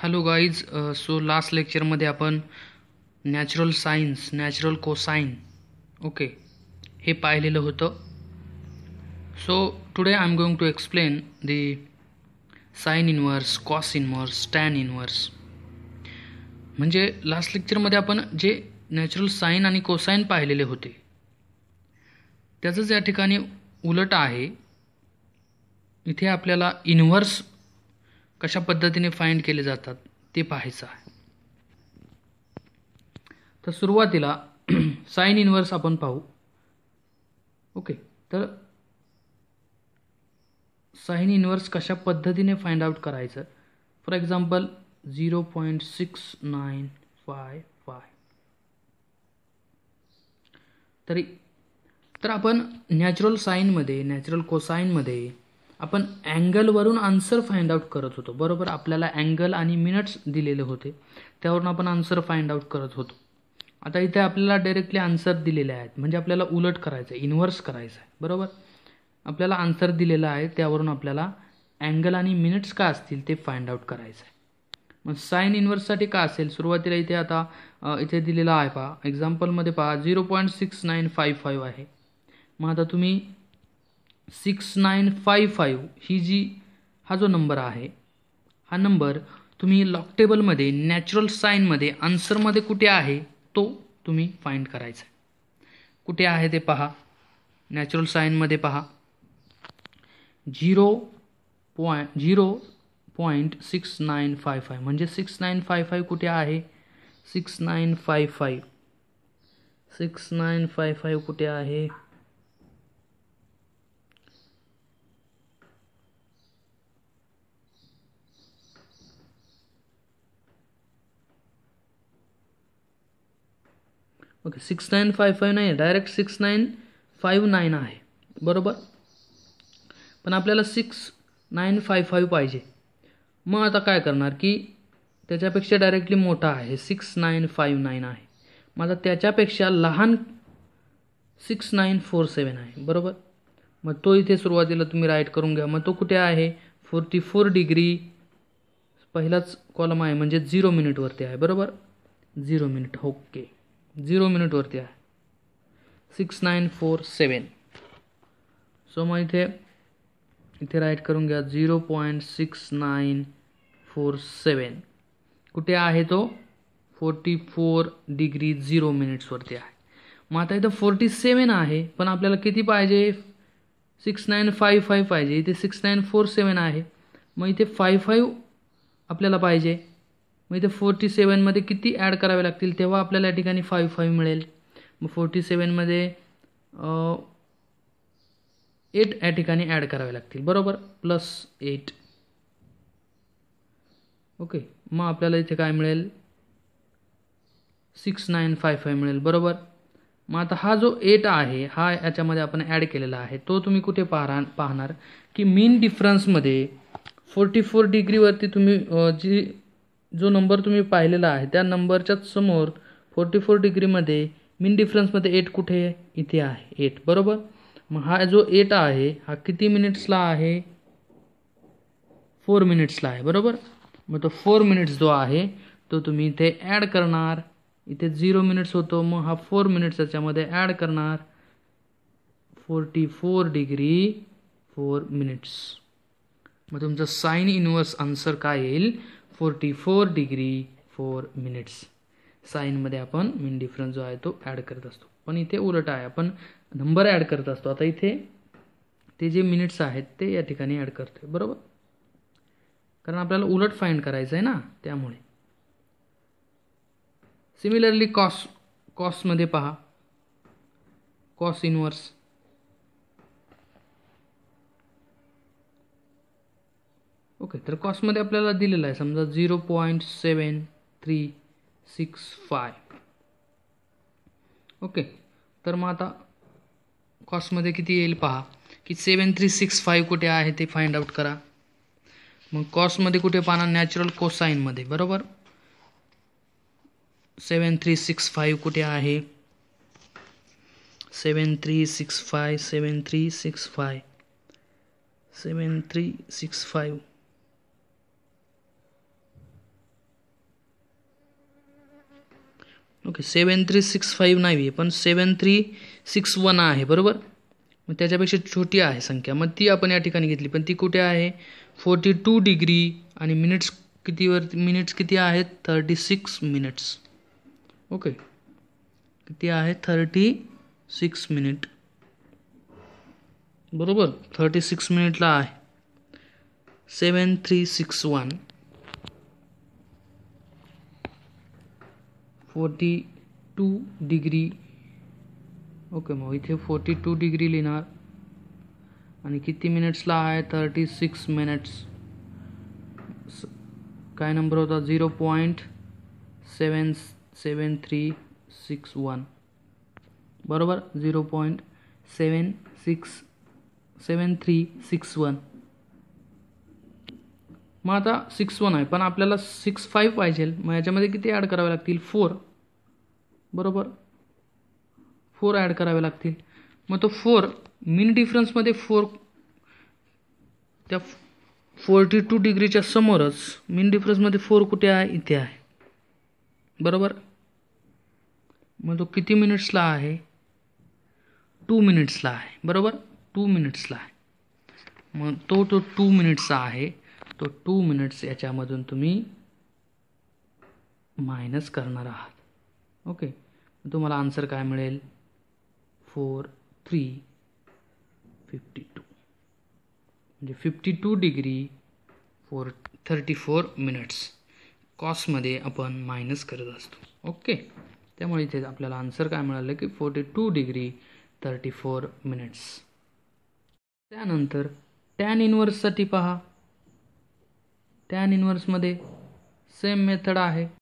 hello guys so last लेक्चरमध्ये आपण natural science natural cosine okay हे पाहिलेलं होतं so today I am going to explain the sine inverse cos inverse tan inverse म्हणजे last लेक्चरमध्ये आपण जे नॅचरल साईन आणि कोसाईन पाहिलेले होते त्याचंच या ठिकाणी उलट आहे इथे आपल्याला इनव्हर्स कशा पद्धतीने फाइंड केले जातात ते पाहायचं आहे तर सुरुवातीला साईन इनवर्स आपण पाहू ओके तर साईन इनवर्स कशा पद्धतीने फाइंड आउट करायचं for example zero point six nine five five तरी तर आपण नॅचरल साईनमध्ये नॅचरल कोसाईनमध्ये आपण अँगलवरून आन्सर फाइंड आउट करत होतो बरोबर आपल्याला अँगल आणि मिनट्स दिलेले होते त्यावरून आपण आन्सर फाइंड आउट करत होतो आता इथे आपल्याला डायरेक्टली आन्सर दिलेले आहेत म्हणजे आपल्याला उलट करायचं आहे इन्व्हर्स करायचं आहे बरोबर आपल्याला आन्सर दिलेला आहे त्यावरून आपल्याला अँगल आणि मिनिट्स का असतील ते फाइंड आउट करायचं आहे मग साईन इन्व्हर्ससाठी का असेल सुरुवातीला इथे आता इथे दिलेला आहे पहा एक्झाम्पलमध्ये पहा zero point six nine five five आहे मग आता तुम्ही सिक्स नाईन फाईव्ह फाईव्ह ही जी हा जो नंबर आहे हा नंबर तुम्ही लॉकटेबलमध्ये नॅचरल साईनमध्ये आन्सरमध्ये कुठे आहे तो तुम्ही फाईंड करायचा आहे कुठे आहे ते पहा नॅचरल साईनमध्ये पहा झिरो पॉ zero point six nine five five म्हणजे सिक्स नाईन फाय फाय कुठे आहे six nine five five six nine five five कुठे आहे okay six nine five five नाही direct six nine five nine आहे बरोबर पण आपल्याला सिक्स नाईन फाय फाईव्ह पाहिजे मग आता काय करणार की त्याच्यापेक्षा डायरेक्टली मोठा आहे सिक्स नाईन फाईव्ह नाईन आहे मग आता त्याच्यापेक्षा लहान सिक्स नाईन फोर सेवन आहे बरोबर मग तो इथे सुरुवातीला तुम्ही राईट करून घ्या मग तो कुठे आहे फोर्टी फोर डिग्री पहिलाच कॉलम आहे म्हणजे झिरो मिनिटवरती आहे बरोबर झिरो मिनिट ओके झिरो मिनिटवरती आहे six nine four seven so मग इथे इथे राईट करून घ्या zero point six nine four seven कुठे आहे तो फोर्टी फोर डिग्री झिरो मिनिट्सवरती आहे मग आता इथं फोर्टी सेवन आहे पण आपल्याला किती पाहिजे सिक्स नाईन फाईव्ह फाईव्ह पाहिजे इथे सिक्स नाईन फोर सेवन आहे मग इथे फाईव्ह फाईव्ह आपल्याला पाहिजे मग इथे फोर्टी सेवनमध्ये किती ॲड करावे लागतील तेव्हा आपल्याला या ठिकाणी फाईव्ह फाईव्ह मिळेल मग फोर्टी सेवनमध्ये एट या ठिकाणी ॲड करावे लागतील बरोबर प्लस एट ओके मग आपल्याला इथे काय मिळेल सिक्स नाईन फाय फाय मिळेल बरोबर मग आता हा जो एट आहे हा याच्यामध्ये आपण ॲड केलेला आहे तो तुम्ही कुठे पाहणार पाहणार की मेन डिफरन्समध्ये फोर्टी फोर डिग्रीवरती तुम्ही जी जो नंबर तुम्ही पाहिलेला आहे त्या नंबरच्याच समोर फोर्टी फोर डिग्रीमध्ये मीन डिफरन्समध्ये एट कुठे आहे इथे आहे एट बरोबर मग हा जो एट आहे हा किती मिनिट्सला आहे फोर मिनिट्सला आहे बरोबर मग तो फोर मिनिट्स जो आहे तो तुम्ही इथे ॲड करणार इथे झिरो मिनिट्स होतो मग हा फोर मिनिट्स याच्यामध्ये ॲड करणार forty four degree four minutes मग तुमचं साईन इनवर्स आन्सर काय येईल forty four degree four minutes साईनमध्ये आपण मिन डिफरन्स जो आहे तो ॲड करत असतो पण इथे उलट आहे आपण नंबर ॲड करत असतो आता इथे ते जे मिनिट्स आहेत ते या ठिकाणी ॲड करतो बरोबर कारण आपल्याला उलट फाईंड करायचं आहे ना त्यामुळे सिमिलरली कॉस कॉसमध्ये पहा कॉस इनवर्स ओके तर कॉस्टमध्ये आपल्याला दिलेलं आहे समजा zero point seven three six five okay तर मग आता कॉस्टमध्ये किती येईल पहा की सेवन थ्री सिक्स फाय कुठे आहे ते फाइंड आउट करा मग कॉस्टमध्ये कुठे पाहणार नॅचरल कोसाईनमध्ये बरोबर सेवन थ्री सिक्स फाईव्ह कुठे आहे seven three six five seven three six five seven three six five okay seven three six five नाही आहे पण सेवन थ्री सिक्स वन आहे बरोबर मग त्याच्यापेक्षा छोटी आहे संख्या मग ती आपण या ठिकाणी घेतली पण ती कुठे आहे फोर्टी टू डिग्री आणि मिनिट्स कितीवर मिनिट्स किती आहेत थर्टी सिक्स मिनिट्स ओके किती आहे थर्टी सिक्स मिनिट बरोबर थर्टी सिक्स मिनिटला आहे seven three six one forty two degree okay मग इथे फोर्टी टू डिग्री लिहिणार आणि किती मिनिट्सला आहे थर्टी सिक्स मिनिट्स काय नंबर होता zero point seven seven three six one बरोबर zero point seven six seven three six one मग आता सिक्स वन आहे पण आपल्याला सिक्स फाईव्ह पाहिजे मग याच्यामध्ये किती ॲड करावे लागतील फोर बरोबर फोर ॲड करावे लागतील मग तो फोर मीन डिफरन्समध्ये फोर त्या फोर्टी टू डिग्रीच्या समोरच मिन डिफरन्समध्ये फोर कुठे आहे इथे आहे बरोबर मग तो किती मिनिट्सला आहे टू मिनिट्सला आहे बरोबर टू मिनिट्सला आहे मग तो तो टू मिनिट्सचा आहे तो टू मिनिट्स याच्यामधून तुम्ही मायनस करणार आहात ओके तुम्हाला आन्सर काय मिळेल फोर थ्री फिफ्टी टू म्हणजे fifty two degree four thirty four minutes कॉसमध्ये आपण मायनस करत असतो ओके त्यामुळे इथे आपल्याला आन्सर काय मिळालं की forty two degree thirty four minutes त्यानंतर टॅन इनवर्ससाठी पहा टॅन इन्व्हर्समध्ये सेम मेथड आहे